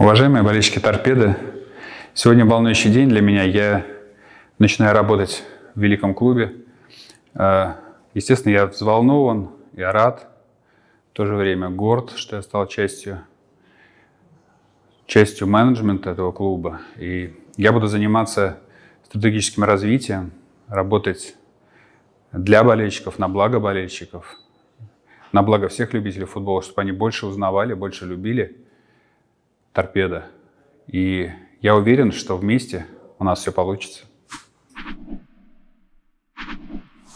Уважаемые болельщики торпеды, сегодня волнующий день для меня. Я начинаю работать в великом клубе. А, естественно, я взволнован, я рад. В то же время горд, что я стал частью, частью менеджмента этого клуба. И я буду заниматься стратегическим развитием, работать для болельщиков, на благо болельщиков, на благо всех любителей футбола, чтобы они больше узнавали, больше любили – торпеда. И я уверен, что вместе у нас все получится.